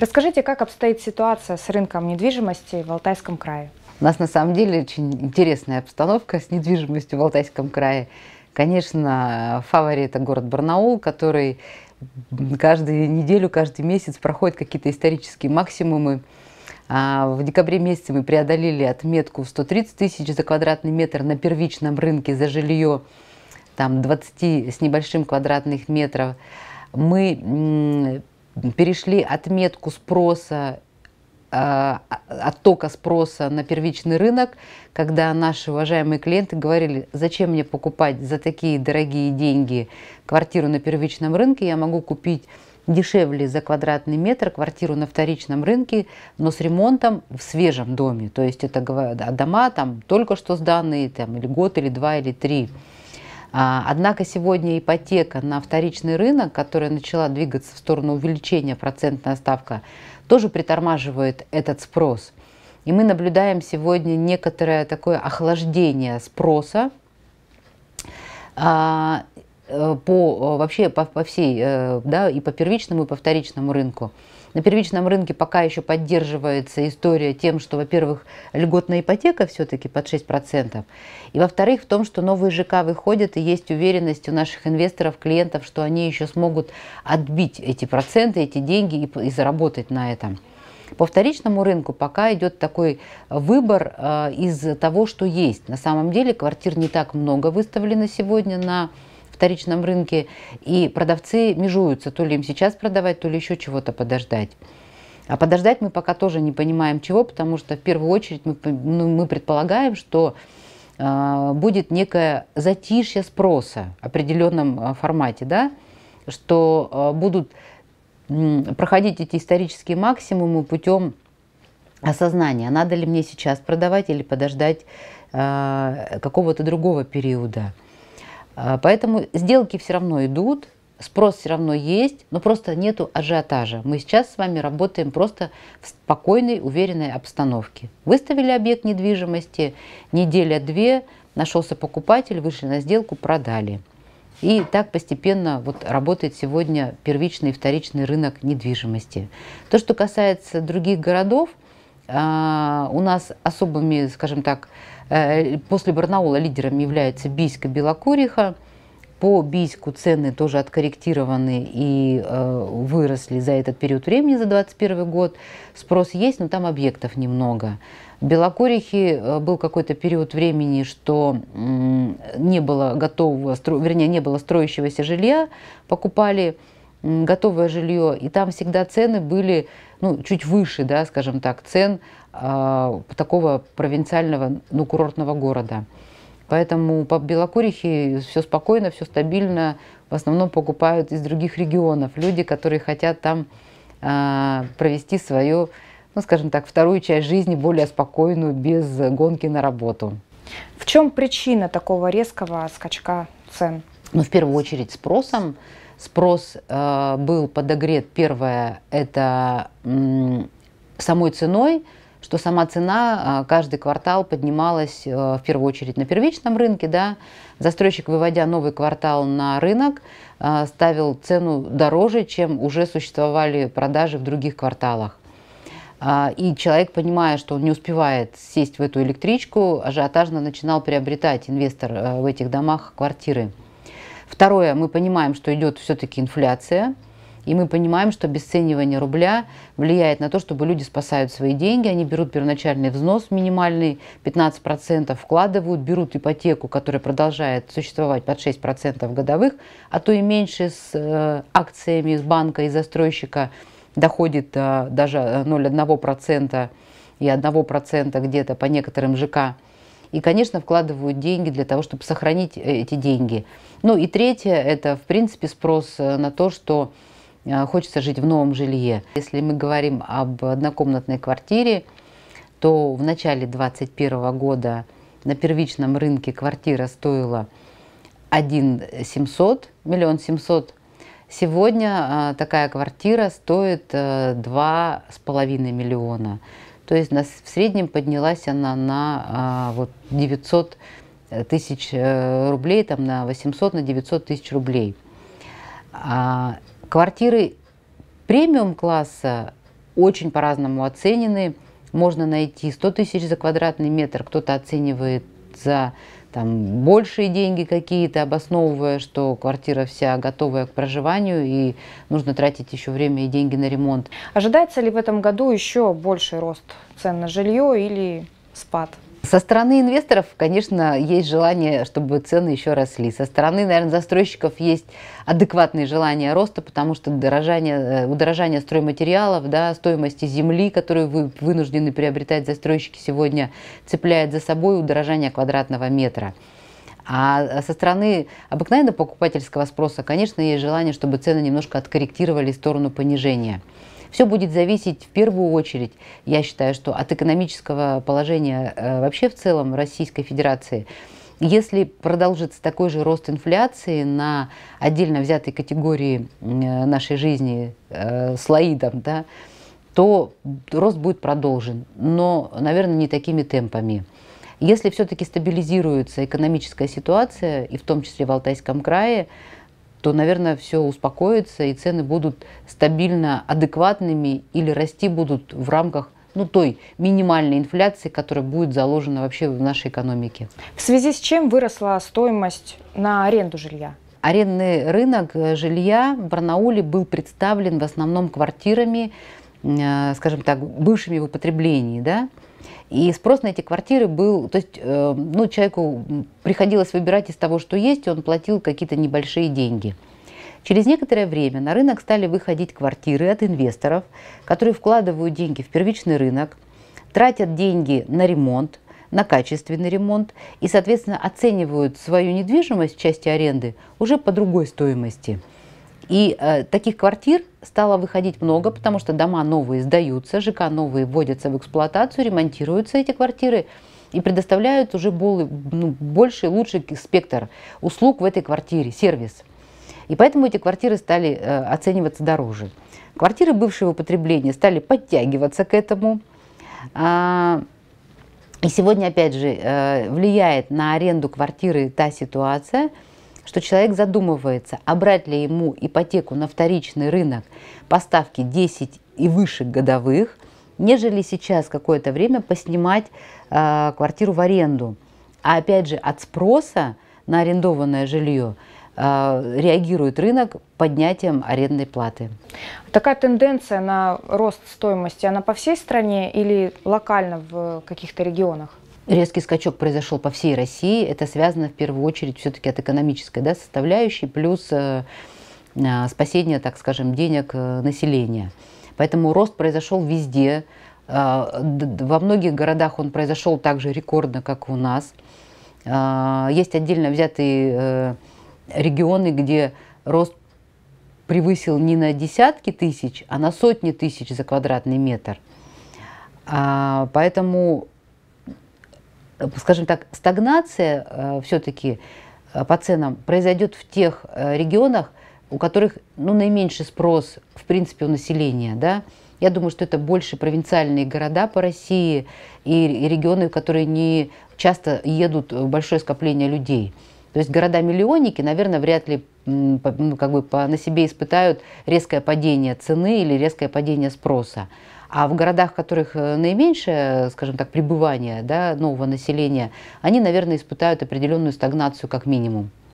Расскажите, как обстоит ситуация с рынком недвижимости в Алтайском крае? У нас на самом деле очень интересная обстановка с недвижимостью в Алтайском крае. Конечно, фаворит это город Барнаул, который каждую неделю, каждый месяц проходит какие-то исторические максимумы. А, в декабре месяце мы преодолели отметку в 130 тысяч за квадратный метр на первичном рынке за жилье там 20 с небольшим квадратных метров. Мы перешли отметку спроса а, а, оттока спроса на первичный рынок, когда наши уважаемые клиенты говорили, зачем мне покупать за такие дорогие деньги квартиру на первичном рынке, я могу купить дешевле за квадратный метр квартиру на вторичном рынке, но с ремонтом в свежем доме. То есть это дома там только что сданные, там, или год, или два, или три. А, однако сегодня ипотека на вторичный рынок, которая начала двигаться в сторону увеличения процентной ставки, тоже притормаживает этот спрос. И мы наблюдаем сегодня некоторое такое охлаждение спроса а, э, по вообще по, по всей э, да, и по первичному и по вторичному рынку. На первичном рынке пока еще поддерживается история тем, что, во-первых, льготная ипотека все-таки под 6%, и, во-вторых, в том, что новые ЖК выходят, и есть уверенность у наших инвесторов, клиентов, что они еще смогут отбить эти проценты, эти деньги и, и заработать на этом. По вторичному рынку пока идет такой выбор э, из того, что есть. На самом деле квартир не так много выставлено сегодня на вторичном рынке, и продавцы межуются, то ли им сейчас продавать, то ли еще чего-то подождать. А подождать мы пока тоже не понимаем чего, потому что в первую очередь мы, ну, мы предполагаем, что э, будет некое затишье спроса в определенном э, а, формате, да? что э, будут э, проходить эти исторические максимумы путем осознания, надо ли мне сейчас продавать или подождать э, какого-то другого периода. А, поэтому сделки все равно идут, спрос все равно есть, но просто нету ажиотажа. Мы сейчас с вами работаем просто в спокойной, уверенной обстановке. Выставили объект недвижимости, неделя-две, нашелся покупатель, вышли на сделку, продали. И так постепенно вот работает сегодня первичный и вторичный рынок недвижимости. То, что касается других городов, а, у нас особыми, скажем так, э, после Барнаула лидерами являются Бийск и Белокуриха. По Бийску цены тоже откорректированы и э, выросли за этот период времени, за 2021 год. Спрос есть, но там объектов немного. В Белокурихе э, был какой-то период времени, что э, не было готового, стро... вернее, не было строящегося жилья, покупали готовое жилье, и там всегда цены были ну, чуть выше, да, скажем так, цен э, такого провинциального, ну, курортного города. Поэтому по Белокурихе все спокойно, все стабильно. В основном покупают из других регионов люди, которые хотят там э, провести свою, ну, скажем так, вторую часть жизни более спокойную, без гонки на работу. В чем причина такого резкого скачка цен? Ну, в первую очередь спросом. Спрос э, был подогрет, первое, это э, самой ценой, что сама цена э, каждый квартал поднималась э, в первую очередь на первичном рынке. Да. Застройщик, выводя новый квартал на рынок, э, ставил цену дороже, чем уже существовали продажи в других кварталах. И человек, понимая, что он не успевает сесть в эту электричку, ажиотажно начинал приобретать инвестор в этих домах квартиры. Второе, мы понимаем, что идет все-таки инфляция, и мы понимаем, что обесценивание рубля влияет на то, чтобы люди спасают свои деньги. Они берут первоначальный взнос минимальный 15%, вкладывают, берут ипотеку, которая продолжает существовать под 6% годовых, а то и меньше с э, акциями из банка и застройщика доходит э, даже 0,1% э, и 1% где-то по некоторым ЖК и, конечно, вкладывают деньги для того, чтобы сохранить э, эти деньги. Ну и третье, это, в принципе, спрос э, на то, что э, хочется жить в новом жилье. Если мы говорим об однокомнатной квартире, то в начале 2021 года на первичном рынке квартира стоила 1 700, миллион 700. Сегодня такая квартира стоит 2,5 миллиона. То есть на, в среднем поднялась она на а, вот 900 э, тысяч э, рублей, там на 800, на 900 тысяч рублей. А, квартиры премиум класса очень по-разному оценены. Можно найти 100 тысяч за квадратный метр, кто-то оценивает за там, большие деньги какие-то, обосновывая, что квартира вся готовая к проживанию и нужно тратить еще время и деньги на ремонт. Ожидается ли в этом году еще больший рост цен на жилье или спад? Со стороны инвесторов, конечно, есть желание, чтобы цены еще росли. Со стороны, наверное, застройщиков есть адекватные желания роста, потому что дорожание, э, удорожание стройматериалов, да, стоимости земли, которую вы вынуждены приобретать застройщики сегодня, цепляет за собой удорожание квадратного метра. А э, со стороны обыкновенного покупательского спроса, конечно, есть желание, чтобы цены немножко откорректировали в сторону понижения. Все будет зависеть в первую очередь, я считаю, что от экономического положения э, вообще в целом Российской Федерации. Если продолжится такой же рост инфляции на отдельно взятой категории э, нашей жизни, э, слои да, то рост будет продолжен, но, наверное, не такими темпами. Если все-таки стабилизируется экономическая ситуация, и в том числе в Алтайском крае, то, наверное, все успокоится и цены будут стабильно адекватными или расти будут в рамках ну, той минимальной инфляции, которая будет заложена вообще в нашей экономике. В связи с чем выросла стоимость на аренду жилья? Арендный рынок э, жилья в Барнауле был представлен в основном квартирами, э, скажем так, бывшими в употреблении, да, и спрос на эти квартиры был, то есть, э, ну, человеку приходилось выбирать из того, что есть, и он платил какие-то небольшие деньги. Через некоторое время на рынок стали выходить квартиры от инвесторов, которые вкладывают деньги в первичный рынок, тратят деньги на ремонт, на качественный ремонт и, соответственно, оценивают свою недвижимость в части аренды уже по другой стоимости – и э, таких квартир стало выходить много, потому что дома новые сдаются, ЖК новые вводятся в эксплуатацию, ремонтируются эти квартиры и предоставляют уже более, ну, больше лучший спектр услуг в этой квартире, сервис. И поэтому эти квартиры стали э, оцениваться дороже. Квартиры бывшего употребления стали подтягиваться к этому. А, и сегодня, опять же, э, влияет на аренду квартиры та ситуация – что человек задумывается, а брать ли ему ипотеку на вторичный рынок по ставке 10 и выше годовых, нежели сейчас какое-то время поснимать э, квартиру в аренду. А опять же, от спроса на арендованное жилье э, реагирует рынок поднятием арендной платы. Такая тенденция на рост стоимости, она по всей стране или локально в каких-то регионах? Резкий скачок произошел по всей России. Это связано в первую очередь все-таки от экономической да, составляющей, плюс э, э спасение, так скажем, денег э, населения. Поэтому рост произошел везде. Э, во многих городах он произошел так же рекордно, как у нас. Есть отдельно взятые регионы, где рост превысил не на десятки тысяч, а на сотни тысяч за квадратный метр. А, поэтому скажем так, стагнация э, все-таки э, по ценам произойдет в тех э, регионах, у которых ну, наименьший спрос, в принципе, у населения. Да? Я думаю, что это больше провинциальные города по России и, и регионы, в которые не часто едут большое скопление людей. То есть города-миллионники, наверное, вряд ли ну, как бы по, на себе испытают резкое падение цены или резкое падение спроса. А в городах, в которых э, наименьшее, скажем так, пребывание да, нового населения, они, наверное, испытают определенную стагнацию как минимум.